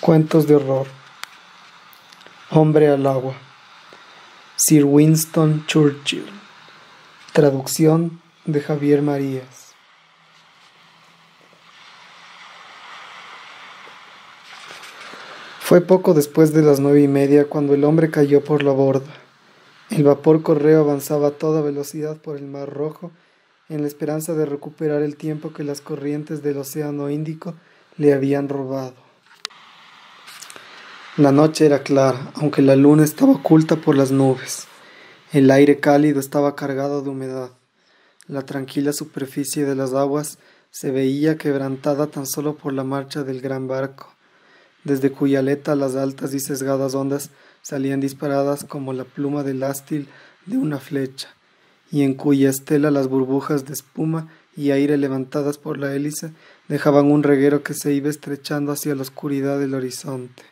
Cuentos de horror. Hombre al agua. Sir Winston Churchill. Traducción de Javier Marías. Fue poco después de las nueve y media cuando el hombre cayó por la borda. El vapor correo avanzaba a toda velocidad por el Mar Rojo en la esperanza de recuperar el tiempo que las corrientes del Océano Índico le habían robado. La noche era clara, aunque la luna estaba oculta por las nubes. El aire cálido estaba cargado de humedad. La tranquila superficie de las aguas se veía quebrantada tan solo por la marcha del gran barco, desde cuya aleta las altas y sesgadas ondas salían disparadas como la pluma del ástil de una flecha, y en cuya estela las burbujas de espuma y aire levantadas por la hélice dejaban un reguero que se iba estrechando hacia la oscuridad del horizonte.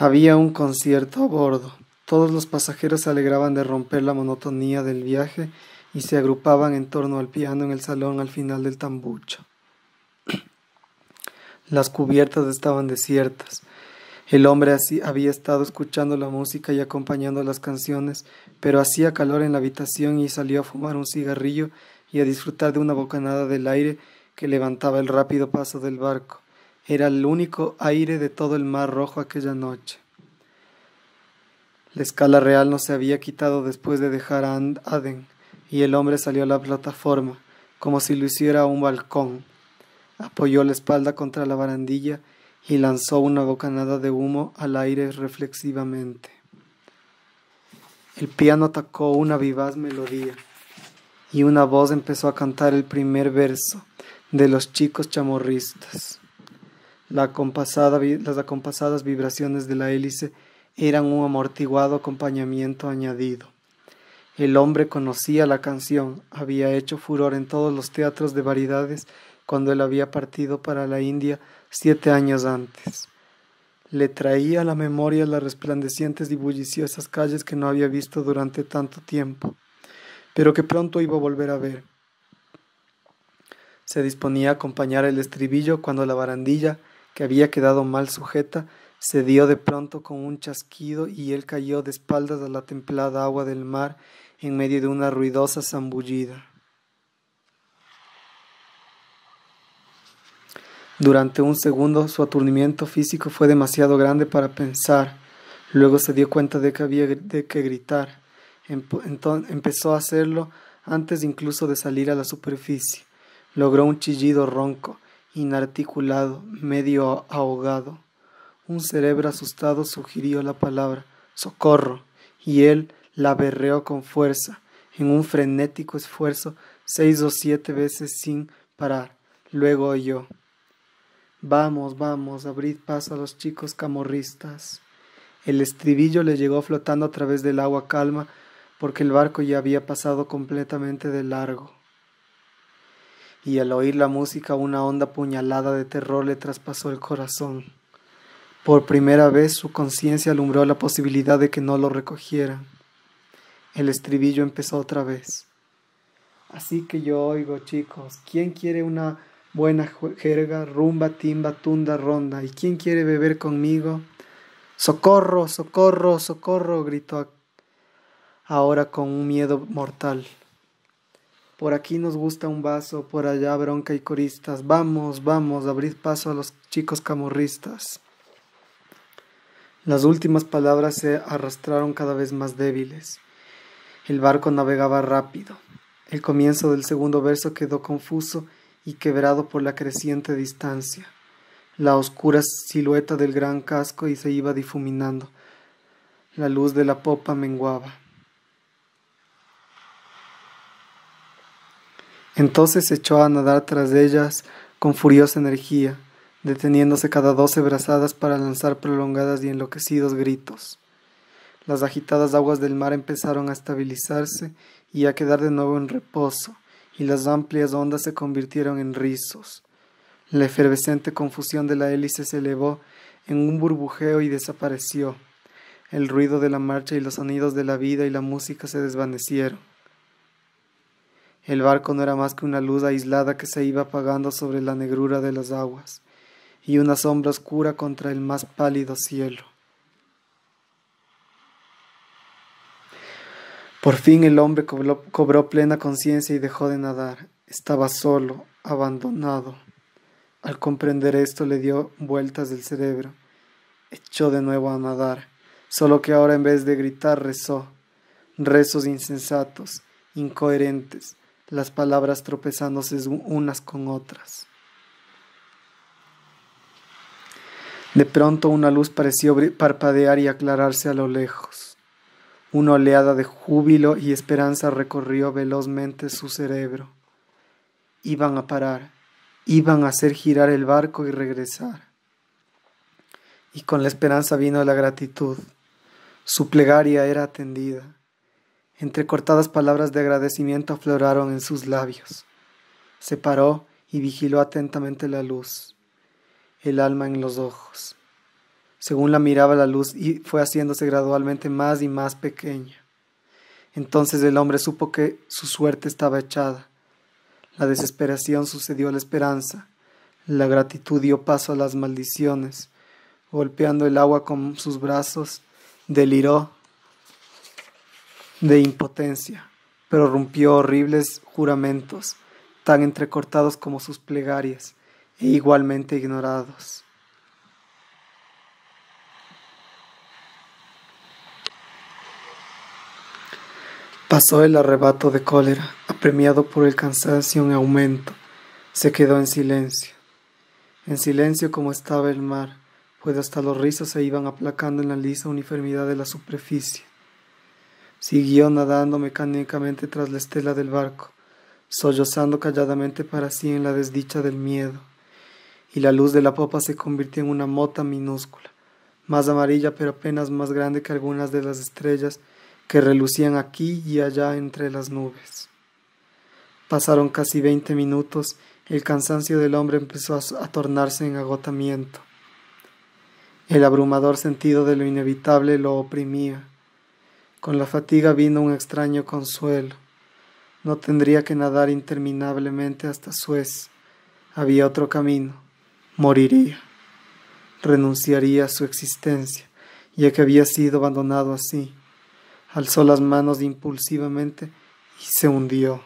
Había un concierto a bordo. Todos los pasajeros se alegraban de romper la monotonía del viaje y se agrupaban en torno al piano en el salón al final del tambucho. Las cubiertas estaban desiertas. El hombre así había estado escuchando la música y acompañando las canciones, pero hacía calor en la habitación y salió a fumar un cigarrillo y a disfrutar de una bocanada del aire que levantaba el rápido paso del barco. Era el único aire de todo el mar rojo aquella noche. La escala real no se había quitado después de dejar a Aden, y el hombre salió a la plataforma, como si lo hiciera un balcón. Apoyó la espalda contra la barandilla y lanzó una bocanada de humo al aire reflexivamente. El piano atacó una vivaz melodía y una voz empezó a cantar el primer verso de los chicos chamorristas las acompasadas vibraciones de la hélice eran un amortiguado acompañamiento añadido. El hombre conocía la canción, había hecho furor en todos los teatros de variedades cuando él había partido para la India siete años antes. Le traía a la memoria las resplandecientes y bulliciosas calles que no había visto durante tanto tiempo, pero que pronto iba a volver a ver. Se disponía a acompañar el estribillo cuando la barandilla que había quedado mal sujeta, se dio de pronto con un chasquido y él cayó de espaldas a la templada agua del mar en medio de una ruidosa zambullida. Durante un segundo su aturdimiento físico fue demasiado grande para pensar. Luego se dio cuenta de que había de que gritar. Entonces empezó a hacerlo antes incluso de salir a la superficie. Logró un chillido ronco inarticulado, medio ahogado. Un cerebro asustado sugirió la palabra socorro, y él la berreó con fuerza, en un frenético esfuerzo, seis o siete veces sin parar. Luego oyó Vamos, vamos, abrid paso a los chicos camorristas. El estribillo le llegó flotando a través del agua calma, porque el barco ya había pasado completamente de largo y al oír la música una honda puñalada de terror le traspasó el corazón. Por primera vez su conciencia alumbró la posibilidad de que no lo recogieran. El estribillo empezó otra vez. Así que yo oigo, chicos, ¿quién quiere una buena jerga, rumba, timba, tunda, ronda? ¿Y quién quiere beber conmigo? Socorro, socorro, socorro, gritó ahora con un miedo mortal. Por aquí nos gusta un vaso, por allá bronca y coristas. Vamos, vamos, abrid paso a los chicos camorristas. Las últimas palabras se arrastraron cada vez más débiles. El barco navegaba rápido. El comienzo del segundo verso quedó confuso y quebrado por la creciente distancia. La oscura silueta del gran casco y se iba difuminando. La luz de la popa menguaba. Entonces se echó a nadar tras ellas con furiosa energía, deteniéndose cada doce brazadas para lanzar prolongadas y enloquecidos gritos. Las agitadas aguas del mar empezaron a estabilizarse y a quedar de nuevo en reposo, y las amplias ondas se convirtieron en rizos. La efervescente confusión de la hélice se elevó en un burbujeo y desapareció. El ruido de la marcha y los sonidos de la vida y la música se desvanecieron. El barco no era más que una luz aislada que se iba apagando sobre la negrura de las aguas y una sombra oscura contra el más pálido cielo. Por fin el hombre cobró, plena conciencia y dejó de nadar. Estaba solo, abandonado. Al comprender esto le dio vueltas del cerebro. Echó de nuevo a nadar, solo que ahora en vez de gritar rezó. Rezos insensatos, incoherentes, las palabras tropezándose unas con otras. De pronto una luz pareció parpadear y aclararse a lo lejos. Una oleada de júbilo y esperanza recorrió velozmente su cerebro. Iban a parar, iban a hacer girar el barco y regresar. Y con la esperanza vino la gratitud. Su plegaria era atendida. Entrecortadas palabras de agradecimiento afloraron en sus labios. Se paró y vigiló atentamente la luz, el alma en los ojos. Según la miraba la luz y fue haciéndose gradualmente más y más pequeña. Entonces el hombre supo que su suerte estaba echada. La desesperación sucedió a la esperanza. La gratitud dio paso a las maldiciones. Golpeando el agua con sus brazos, deliró de impotencia, pero rompió horribles juramentos, tan entrecortados como sus plegarias, e igualmente ignorados. Pasó el arrebato de cólera, apremiado por el cansancio en aumento. Se quedó en silencio. En silencio como estaba el mar, pues hasta los rizos se iban aplacando en la lisa uniformidad de la superficie. Siguió nadando mecánicamente tras la estela del barco, sollozando calladamente para sí en la desdicha del miedo, y la luz de la popa se convirtió en una mota minúscula, más amarilla pero apenas más grande que algunas de las estrellas que relucían aquí y allá entre las nubes. Pasaron casi veinte minutos el cansancio del hombre empezó a tornarse en agotamiento. El abrumador sentido de lo inevitable lo oprimía con la fatiga vino un extraño consuelo. No tendría que nadar interminablemente hasta Suez. Había otro camino. Moriría. Renunciaría a su existencia, ya que había sido abandonado así. Alzó las manos impulsivamente y se hundió.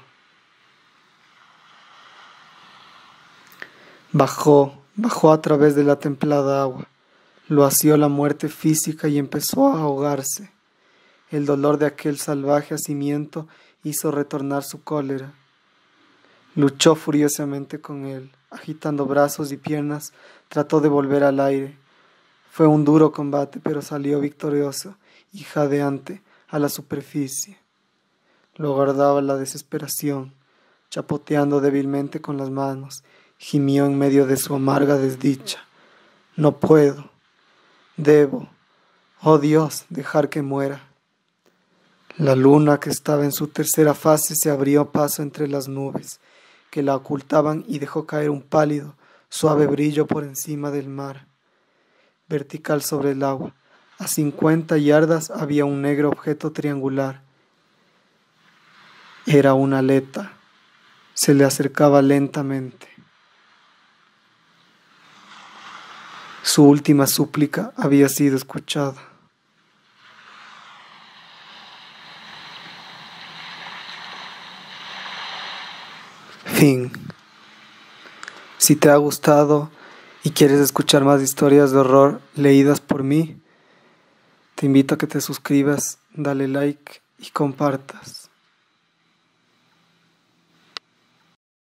Bajó, bajó a través de la templada agua. Lo asió la muerte física y empezó a ahogarse. El dolor de aquel salvaje hacimiento hizo retornar su cólera. Luchó furiosamente con él, agitando brazos y piernas, trató de volver al aire. Fue un duro combate, pero salió victorioso y jadeante a la superficie. Lo guardaba la desesperación, chapoteando débilmente con las manos, gimió en medio de su amarga desdicha. No puedo, debo, oh Dios, dejar que muera. La luna, que estaba en su tercera fase, se abrió paso entre las nubes que la ocultaban y dejó caer un pálido, suave brillo por encima del mar, vertical sobre el agua. A cincuenta yardas había un negro objeto triangular. Era una aleta. Se le acercaba lentamente. Su última súplica había sido escuchada. Fin. Si te ha gustado y quieres escuchar más historias de horror leídas por mí, te invito a que te suscribas, dale like y compartas.